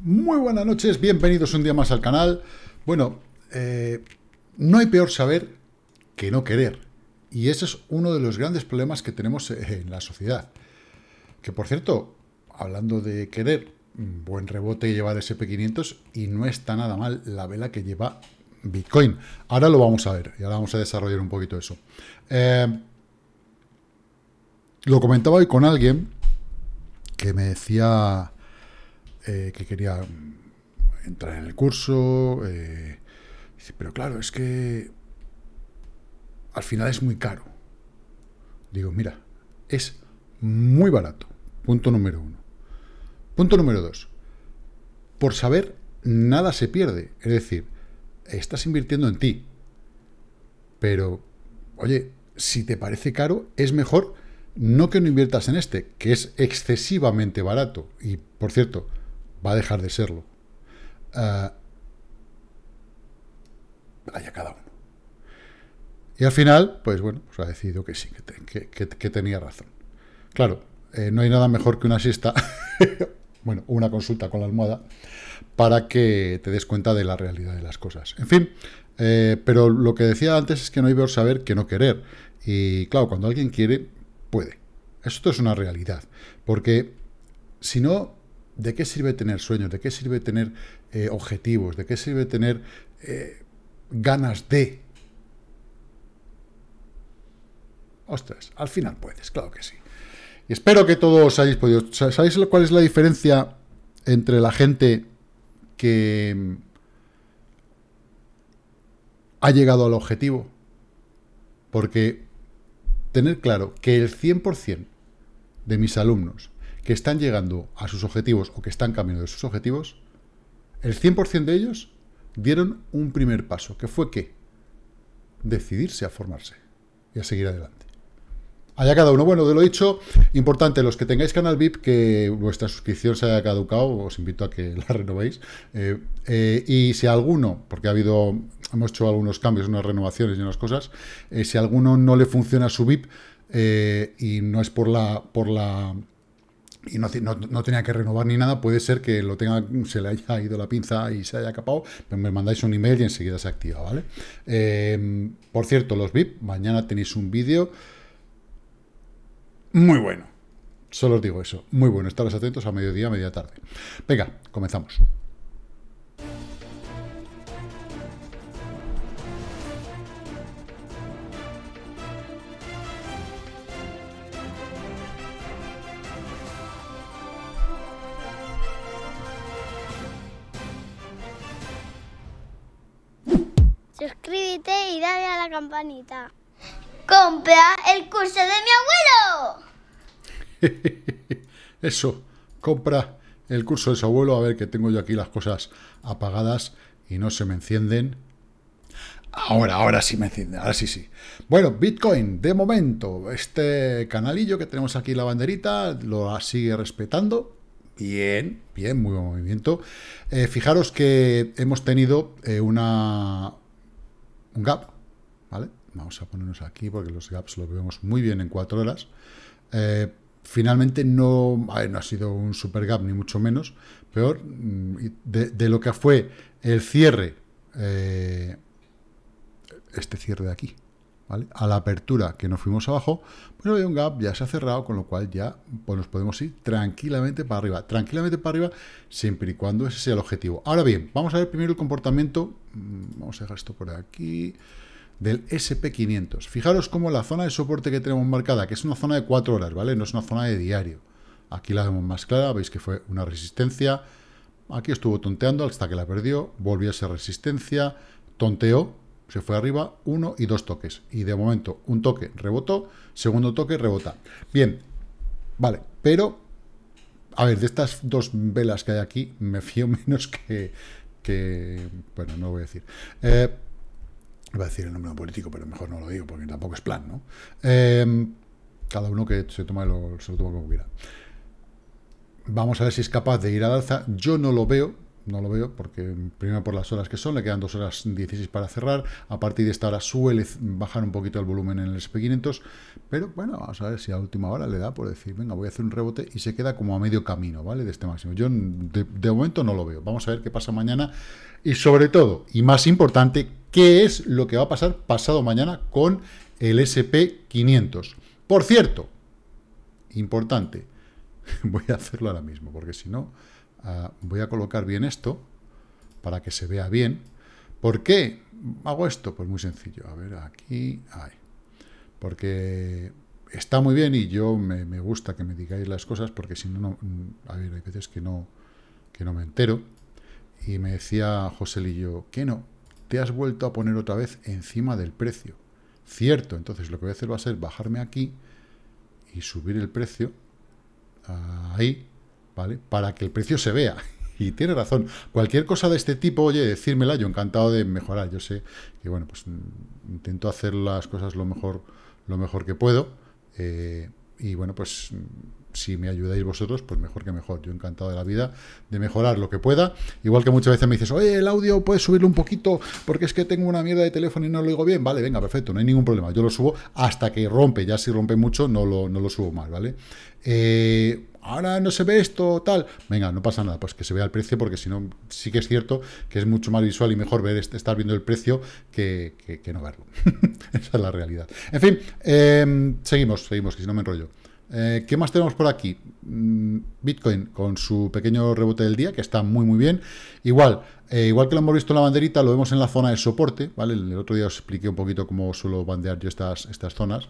Muy buenas noches, bienvenidos un día más al canal. Bueno, eh, no hay peor saber que no querer. Y ese es uno de los grandes problemas que tenemos eh, en la sociedad. Que por cierto, hablando de querer, buen rebote lleva el SP500 y no está nada mal la vela que lleva Bitcoin. Ahora lo vamos a ver y ahora vamos a desarrollar un poquito eso. Eh, lo comentaba hoy con alguien que me decía eh, que quería mm, entrar en el curso. Eh, pero claro, es que al final es muy caro. Digo, mira, es muy barato. Punto número uno. Punto número dos. Por saber, nada se pierde. Es decir, estás invirtiendo en ti. Pero, oye, si te parece caro, es mejor no que no inviertas en este, que es excesivamente barato. Y, por cierto, va a dejar de serlo. Ah, vaya cada uno. Y al final, pues bueno, pues ha decidido que sí, que, tenía razón. Claro, eh, no hay nada mejor que una siesta, bueno, una consulta con la almohada, para que te des cuenta de la realidad de las cosas. En fin, eh, pero lo que decía antes es que no hay peor saber que no querer. Y claro, cuando alguien quiere, puede. Esto es una realidad, porque si no, ¿De qué sirve tener sueños? ¿De qué sirve tener eh, objetivos? ¿De qué sirve tener eh, ganas de? Ostras, al final puedes, claro que sí. Y espero que todos hayáis podido... ¿Sabéis cuál es la diferencia entre la gente que mm, ha llegado al objetivo? Porque tener claro que el 100% de mis alumnos que están llegando a sus objetivos o que están camino de sus objetivos, el 100% de ellos dieron un primer paso, que fue que decidirse a formarse y a seguir adelante. Allá cada uno. Bueno, de lo dicho, importante, los que tengáis canal VIP, que vuestra suscripción se haya caducado, os invito a que la renovéis. Eh, eh, y si alguno, porque ha habido, hemos hecho algunos cambios, unas renovaciones y unas cosas, eh, si alguno no le funciona su VIP y no es por la, por la y no, tenía que renovar ni nada, puede ser que lo tenga, se le haya ido la pinza y se haya pero me mandáis un email y enseguida se activa, ¿vale? Em, por cierto, los VIP, mañana tenéis un vídeo muy bueno. Solo os digo eso, muy bueno, estaros atentos a mediodía, media tarde. Venga, comenzamos. suscríbete y dale a la campanita. ¡Compra el curso de mi abuelo! Eso, compra el curso de su abuelo. A ver que tengo yo aquí las cosas apagadas y no se me encienden. Ahora, ahora sí me encienden, ahora sí, sí. Bueno, Bitcoin, de momento, este canalillo que tenemos aquí, la banderita, lo sigue respetando. Bien, bien, muy buen movimiento. Eh, fijaros que hemos tenido eh, una, un gap, ¿vale? Vamos a ponernos aquí porque los gaps los vemos muy bien en cuatro horas. Eh, finalmente no, no, ha sido un super gap, ni mucho menos. Peor, mm, de, lo que fue el cierre, eh, este cierre de aquí, a la apertura que nos fuimos abajo, pues había un gap, ya se ha cerrado, con lo cual ya pues nos podemos ir tranquilamente para arriba. Tranquilamente para arriba, siempre y cuando ese sea el objetivo. Ahora bien, vamos a ver primero el comportamiento, mm, vamos a dejar esto por aquí, del SP500. Fijaros cómo la zona de soporte que tenemos marcada, que es una zona de 4 horas, ¿vale? No es una zona de diario. Aquí la vemos más clara, veis que fue una resistencia. Aquí estuvo tonteando hasta que la perdió, volvió a ser resistencia, tonteó, se fue arriba, uno y dos toques. Y de momento, un toque rebotó, segundo toque rebota. Bien, vale, pero, a ver, de estas dos velas que hay aquí, me fío menos que, bueno, no lo voy a decir. Eh, voy a decir el número político, pero mejor no lo digo, porque tampoco es plan, ¿no? Em, cada uno que se, toma lo, se lo toma como quiera. Vamos a ver si es capaz de ir al alza. Yo no lo veo, no lo veo, porque primero por las horas que son, le quedan 2 horas 16 para cerrar, a partir de esta hora suele bajar un poquito el volumen en el SP500, pero bueno, vamos a ver si a última hora le da por decir, venga, voy a hacer un rebote y se queda como a medio camino, ¿vale? De este máximo. Yo de, momento no lo veo, vamos a ver qué pasa mañana y sobre todo, y más importante, qué es lo que va a pasar pasado mañana con el SP500. Por cierto, importante, voy a hacerlo ahora mismo, porque si no... Ah, voy a colocar bien esto para que se vea bien. ¿Por qué hago esto? Pues muy sencillo. A ver, aquí... hay Porque está muy bien y yo me, gusta que me digáis las cosas porque si no, no a hay veces que no, que no me entero. Y me decía José Lillo, que no, te has vuelto a poner otra vez encima del precio. Cierto, entonces lo que voy a hacer va a ser bajarme aquí y subir el precio ah, ahí ¿vale? Para que el precio se vea. Y tiene razón. Cualquier cosa de este tipo, oye, decírmela, yo encantado de mejorar. Yo sé que, bueno, pues mm, intento hacer las cosas lo mejor, lo mejor que puedo. Eh, y bueno, pues mm, si me ayudáis vosotros, pues mejor que mejor. Yo encantado de la vida de mejorar lo que pueda. Igual que muchas veces me dices, oye, el audio puedes subirlo un poquito porque es que tengo una mierda de teléfono y no lo digo bien. Vale, venga, perfecto, no hay ningún problema. Yo lo subo hasta que rompe. Ya si rompe mucho, no lo, no lo subo más, ¿vale? Eh, ahora no se ve esto, tal. Venga, no pasa nada, pues que se vea el precio, porque si no, sí que es cierto que es mucho más visual y mejor ver este, estar viendo el precio que, no verlo. Esa es la realidad. En fin, em, seguimos, seguimos, que si no me enrollo. Eh, ¿Qué más tenemos por aquí? Mm, Bitcoin con su pequeño rebote del día, que está muy muy bien. Igual, eh, igual que lo hemos visto en la banderita, lo vemos en la zona de soporte, ¿vale? El otro día os expliqué un poquito cómo suelo bandear yo estas, estas zonas.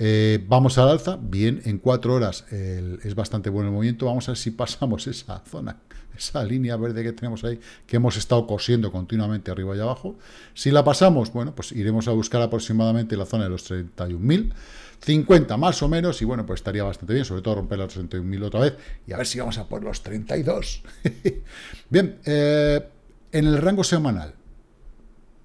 Eh, vamos al alza, bien, en cuatro horas es bastante bueno el movimiento. Vamos a ver si pasamos esa zona, esa línea verde que tenemos ahí, que hemos estado cosiendo continuamente arriba y abajo. Si la pasamos, bueno, pues iremos a buscar aproximadamente la zona de los 31.000. 50 más o menos, y bueno, pues estaría bastante bien, sobre todo romper los 31.000 otra vez, y a ver si vamos a por los 32. bien, eh, en el rango semanal.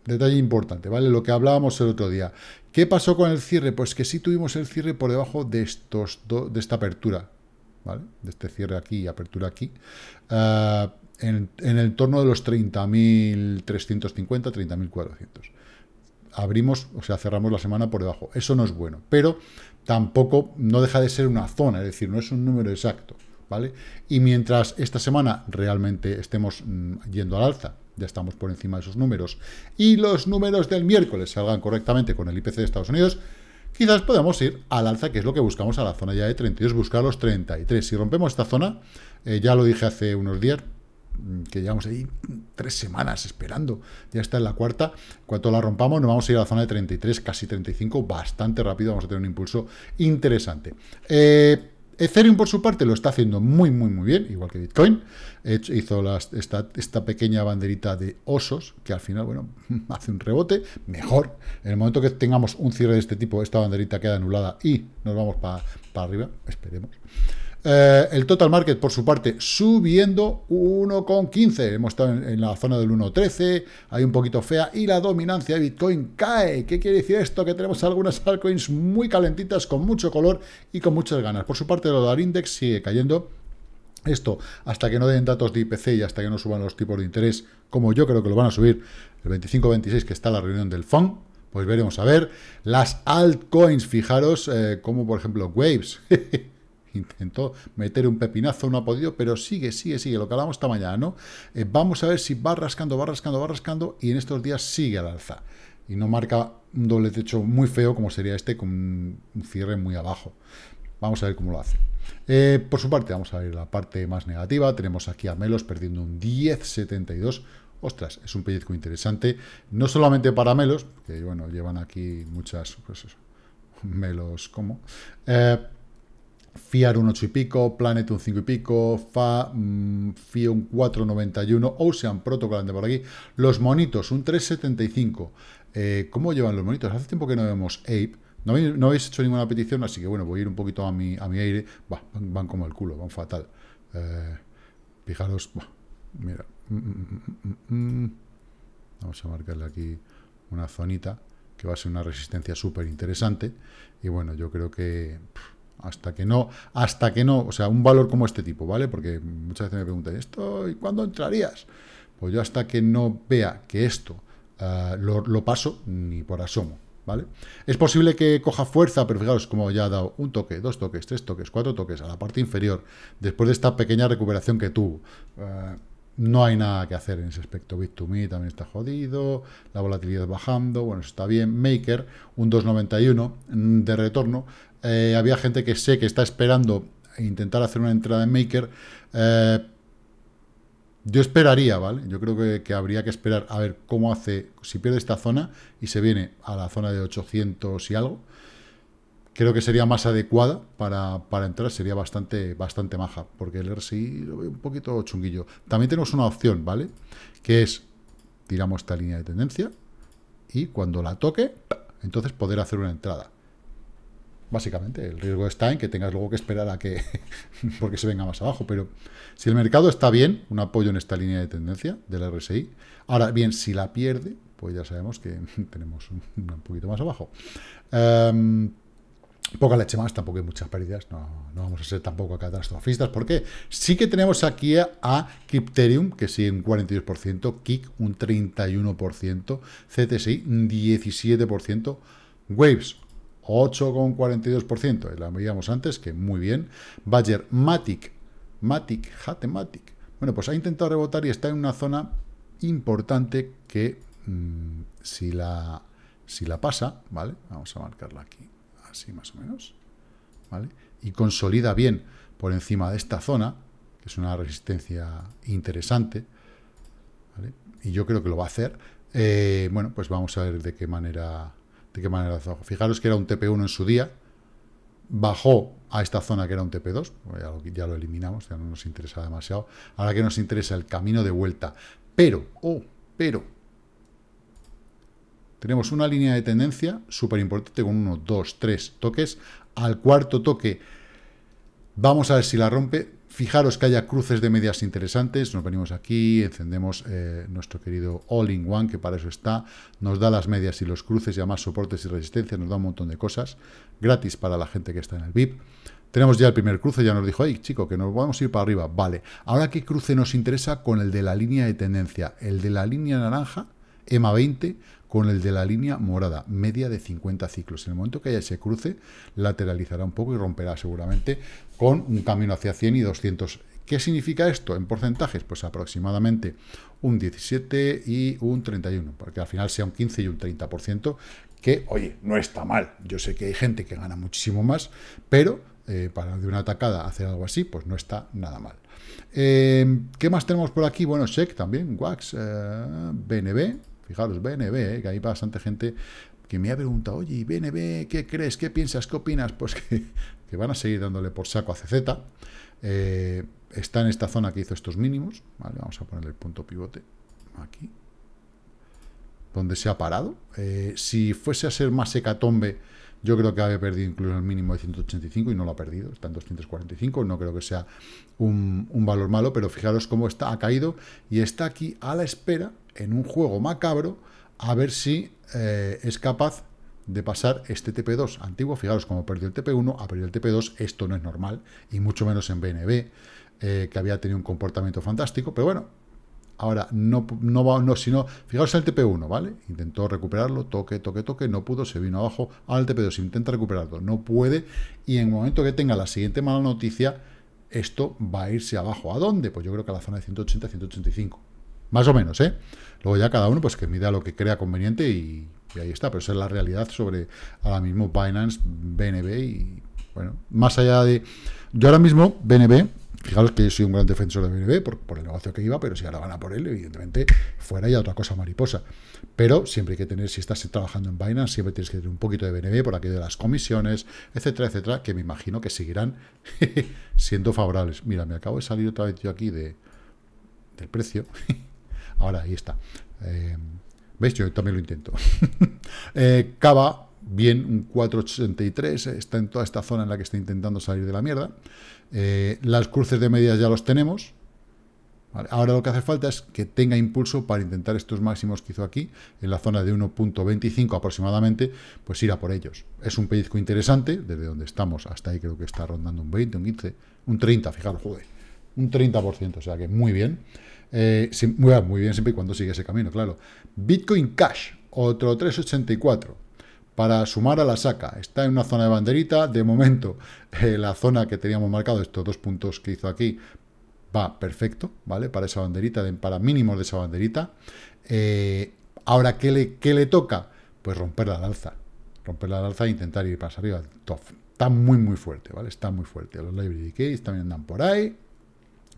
Detalle importante, ¿vale? Lo que hablábamos el otro día. ¿Qué pasó con el cierre? Pues que sí tuvimos el cierre por debajo de, estos de esta apertura, ¿vale? De este cierre aquí y apertura aquí. Ah, en, en, el torno de los 30.350, 30.400. Abrimos, o sea, cerramos la semana por debajo. Eso no es bueno, pero tampoco no deja de ser una zona, es decir, no es un número exacto. ¿vale? Y mientras esta semana realmente estemos mm, yendo al alza, ya estamos por encima de esos números, y los números del miércoles salgan correctamente con el IPC de Estados Unidos, quizás podamos ir al alza, que es lo que buscamos a la zona ya de 32, buscar los 33. Si rompemos esta zona, eh, ya lo dije hace unos días, mm, que llevamos ahí tres semanas esperando, ya está en la cuarta, cuando la rompamos nos vamos a ir a la zona de 33, casi 35, bastante rápido, vamos a tener un impulso interesante. Eh, Ethereum, por su parte, lo está haciendo muy, muy, muy bien, igual que Bitcoin. Eh, hizo esta, pequeña banderita de osos, que al final, bueno, hace un rebote. Mejor. En el momento que tengamos un cierre de este tipo, esta banderita queda anulada y nos vamos para arriba, esperemos. Eh, el total market, por su parte, subiendo 1,15. Hemos estado en, la zona del 1,13, hay un poquito fea. Y la dominancia de Bitcoin cae. ¿Qué quiere decir esto? Que tenemos algunas altcoins muy calentitas, con mucho color y con muchas ganas. Por su parte, el dólar index sigue cayendo. Esto, hasta que no den datos de IPC y hasta que no suban los tipos de interés, como yo creo que lo van a subir el 25-26, que está la reunión del FON, pues veremos a ver. Las altcoins, fijaros, eh, como por ejemplo Waves. Intentó meter un pepinazo, no ha podido, pero sigue, sigue, sigue, lo que hablamos esta mañana, ¿no? Eh, vamos a ver si va rascando, va rascando, va rascando, y en estos días sigue al alza. Y no marca un doble techo muy feo como sería este, con un cierre muy abajo. Vamos a ver cómo lo hace. Eh, por su parte, vamos a ver la parte más negativa. Tenemos aquí a Melos perdiendo un 10,72. Ostras, es un pellizco interesante. No solamente para Melos, que bueno, llevan aquí muchas... Pues eso, melos como... Eh, FIAR un 8 y pico, Planet un 5 y pico, FA, mm, un 4,91, Ocean protocolante por aquí, los monitos un 3,75. Eh, ¿Cómo llevan los monitos? Hace tiempo que no vemos Ape, no, habéis hecho ninguna petición, así que bueno, voy a ir un poquito a mi, a mi aire. van, como el culo, van fatal. Eh, fijaros, mira. Mm, mm, Vamos a marcarle aquí una zonita que va a ser una resistencia súper interesante. Y bueno, yo creo que... Hasta que no, hasta que no, o sea, un valor como este tipo, ¿vale? Porque muchas veces me preguntan, ¿esto y cuándo entrarías? Pues yo hasta que no vea que esto ah, lo, paso, ni por asomo, ¿vale? Es posible que coja fuerza, pero fijaros como ya ha dado un toque, dos toques, tres toques, cuatro toques a la parte inferior, después de esta pequeña recuperación que tuvo. Ah, no hay nada que hacer en ese aspecto. Bit2Me también está jodido, la volatilidad bajando, bueno, está bien. Maker, un 2,91 de retorno. Eh, había gente que sé que está esperando intentar hacer una entrada en Maker. Eh, yo esperaría, ¿vale? Yo creo que, habría que esperar a ver cómo hace, si pierde esta zona y se viene a la zona de 800 y algo. Creo que sería más adecuada para, entrar, sería bastante, bastante maja, porque el RSI lo veo un poquito chunguillo. También tenemos una opción, ¿vale? Que es, tiramos esta línea de tendencia y cuando la toque, entonces poder hacer una entrada. Básicamente, el riesgo está en que tengas luego que esperar a que porque se venga más abajo. Pero si el mercado está bien, un apoyo en esta línea de tendencia del RSI. Ahora bien, si la pierde, pues ya sabemos que tenemos un, poquito más abajo. Em, poca leche más, tampoco hay muchas pérdidas, no, vamos a ser tampoco catastrofistas, ¿Por qué? sí que tenemos aquí a, Crypterium, que sigue un 42%, Kik un 31%, CTSI un 17%, Waves 8,42%, eh, la veíamos antes, que muy bien. Bayer Matic, Matic, Hatematic. Bueno, pues ha intentado rebotar y está en una zona importante que mm, si, la, si la pasa, ¿vale? Vamos a marcarla aquí, así más o menos, ¿vale? Y consolida bien por encima de esta zona, que es una resistencia interesante, Y yo creo que lo va a hacer. Eh, bueno, pues vamos a ver de qué manera ¿De qué manera Fijaros que era un TP1 en su día, bajó a esta zona que era un TP2, ya lo, ya lo eliminamos, ya no nos interesa demasiado. Ahora que nos interesa el camino de vuelta. Pero, oh, pero, tenemos una línea de tendencia súper importante con uno, dos, tres toques. Al cuarto toque, vamos a ver si la rompe. Fijaros que haya cruces de medias interesantes, nos venimos aquí, encendemos eh, nuestro querido All-in-One, que para eso está, nos da las medias y los cruces, y además soportes y resistencias, nos da un montón de cosas, gratis para la gente que está en el VIP. Tenemos ya el primer cruce, ya nos dijo, ahí, chico, que nos vamos a ir para arriba, vale. Ahora, ¿qué cruce nos interesa con el de la línea de tendencia? El de la línea naranja, EMA 20, con el de la línea morada, media de 50 ciclos. En el momento que haya ese cruce, lateralizará un poco y romperá seguramente con un camino hacia 100 y 200. ¿Qué significa esto en porcentajes? Pues aproximadamente un 17 y un 31, porque al final sea un 15 y un 30%, que, oye, no está mal. Yo sé que hay gente que gana muchísimo más, pero eh, para de una atacada hacer algo así, pues no está nada mal. Eh, ¿Qué más tenemos por aquí? Bueno, SEC también, WAX, BNB, eh, fijaros, BNB, que hay bastante gente que me ha preguntado, oye, BNB, ¿qué crees? ¿Qué piensas? ¿Qué opinas? Pues que, van a seguir dándole por saco a CZ. Eh, está en esta zona que hizo estos mínimos. Vale, vamos a ponerle el punto pivote aquí. Donde se ha parado. Eh, si fuese a ser más hecatombe, yo creo que había perdido incluso el mínimo de 185 y no lo ha perdido. Está en 245. No creo que sea un, un valor malo, pero fijaros cómo está, ha caído y está aquí a la espera en un juego macabro a ver si eh, es capaz de pasar este TP2 antiguo. Fijaros cómo perdió el TP1, ha perdido el TP2. Esto no es normal, y mucho menos en BNB, eh, que había tenido un comportamiento fantástico. Pero bueno, ahora no, no va, no, sino, fijaros el TP1, ¿vale? Intentó recuperarlo, toque, toque, toque, no pudo, se vino abajo. Ahora el TP2 intenta recuperarlo, no puede. Y en el momento que tenga la siguiente mala noticia, esto va a irse abajo. ¿A dónde? Pues yo creo que a la zona de 180, 185. Más o menos, ¿eh? Luego ya cada uno pues que mida lo que crea conveniente y, ahí está. Pero esa es la realidad sobre ahora mismo Binance, BNB y, bueno, más allá de... Yo ahora mismo, BNB, fijaros que yo soy un gran defensor de BNB por, el negocio que iba, pero si ahora van por él, evidentemente, fuera ya otra cosa mariposa. Pero siempre hay que tener, si estás trabajando en Binance, siempre tienes que tener un poquito de BNB por aquello de las comisiones, etcétera, etcétera, que me imagino que seguirán siendo favorables. Mira, me acabo de salir otra vez yo aquí de, del precio. Ahora, ahí está. Eh, ¿Veis? Yo también lo intento. Eh, Cava, bien, un 483, eh, está en toda esta zona en la que está intentando salir de la mierda. las cruces de medias ya los tenemos. ahora lo que hace falta es que tenga impulso para intentar estos máximos que hizo aquí, en la zona de 1.25 aproximadamente, pues ir a por ellos. Es un pellizco interesante, desde donde estamos hasta ahí creo que está rondando un 20, un 15, un 30, fijaros, joder, un 30%, o sea que muy bien. Eh, ah, muy bien, siempre y cuando sigue ese camino, claro. Bitcoin Cash, otro 384 para sumar a la saca. Está en una zona de banderita. De momento, eh, la zona que teníamos marcado, estos dos puntos que hizo aquí, va perfecto, ¿vale? Para esa banderita, de, para mínimos de esa banderita. Eh, ahora, ¿qué le, le toca? Pues romper la alza. Romper la alza e intentar ir para arriba. Top. Está muy, muy fuerte, ¿vale? Está muy fuerte. Los library keys también andan por ahí.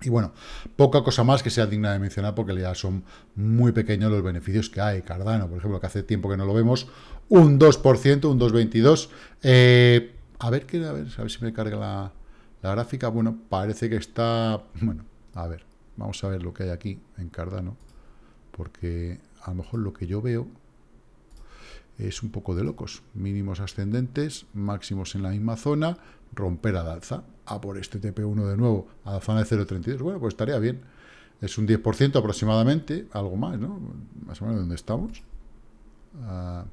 Y bueno, poca cosa más que sea digna de mencionar porque ya son muy pequeños los beneficios que hay. Cardano, por ejemplo, que hace tiempo que no lo vemos, un 2%, un 2,22%. Eh, a, ver, a, ver, a ver si me carga la, la gráfica. Bueno, parece que está... Bueno, a ver, vamos a ver lo que hay aquí en Cardano. Porque a lo mejor lo que yo veo es un poco de locos. Mínimos ascendentes, máximos en la misma zona, romper al alza, a por este TP1 de nuevo, a la zona de 0.32, bueno, pues estaría bien. Es un 10% aproximadamente, algo más, ¿no? Más o menos donde estamos. Ah,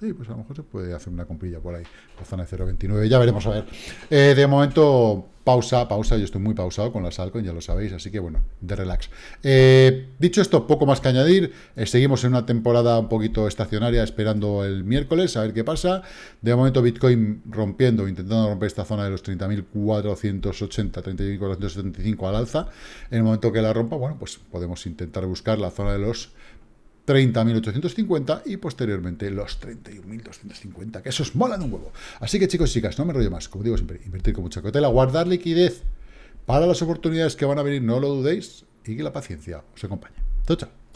Sí, pues a lo mejor se puede hacer una comprilla por ahí, la zona de 0.29, ya veremos a ver. Eh, de momento, pausa, pausa, yo estoy muy pausado con las y ya lo sabéis, así que bueno, de relax. Eh, dicho esto, poco más que añadir, eh, seguimos en una temporada un poquito estacionaria, esperando el miércoles, a ver qué pasa. De momento, Bitcoin rompiendo, intentando romper esta zona de los 30.480, 30.475 al alza. En el momento que la rompa, bueno, pues podemos intentar buscar la zona de los 30.850 y posteriormente los 31.250, que eso os mola de un huevo. Así que chicos y chicas, no me rollo más, como digo siempre, invertir con mucha cautela, guardar liquidez para las oportunidades que van a venir, no lo dudéis, y que la paciencia os acompañe. Chao, chao.